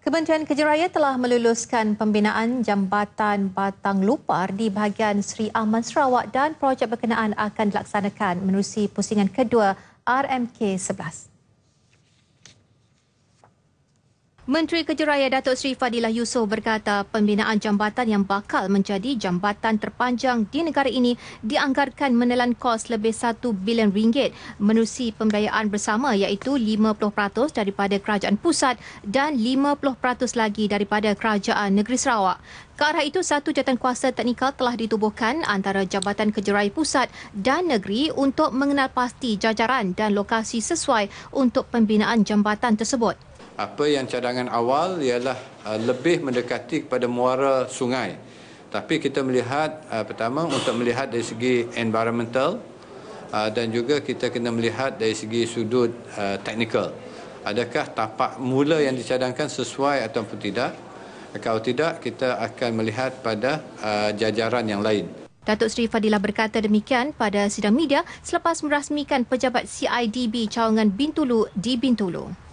Kementerian Kejeraya telah meluluskan pembinaan jambatan Batang Lupar di bahagian Sri Aman Sarawak dan projek berkenaan akan dilaksanakan menerusi pusingan kedua RMK 11. Menteri Kejuraya Datuk Seri Fadilah Yusof berkata pembinaan jambatan yang bakal menjadi jambatan terpanjang di negara ini dianggarkan menelan kos lebih 1 bilion ringgit menerusi pembiayaan bersama iaitu 50% daripada kerajaan pusat dan 50% lagi daripada kerajaan negeri Sarawak. Ke arah itu, satu jatuan kuasa teknikal telah ditubuhkan antara Jabatan Kejuraya Pusat dan Negeri untuk mengenal pasti jajaran dan lokasi sesuai untuk pembinaan jambatan tersebut apa yang cadangan awal ialah uh, lebih mendekati kepada muara sungai. Tapi kita melihat uh, pertama untuk melihat dari segi environmental uh, dan juga kita kena melihat dari segi sudut technical. Adakah tapak mula yang dicadangkan sesuai atau tidak? Kalau tidak, kita akan melihat pada jajaran yang lain. Datuk Seri Fadilah berkata demikian pada sidang media selepas merasmikan pejabat CIDB cawangan Bintulu di Bintulu.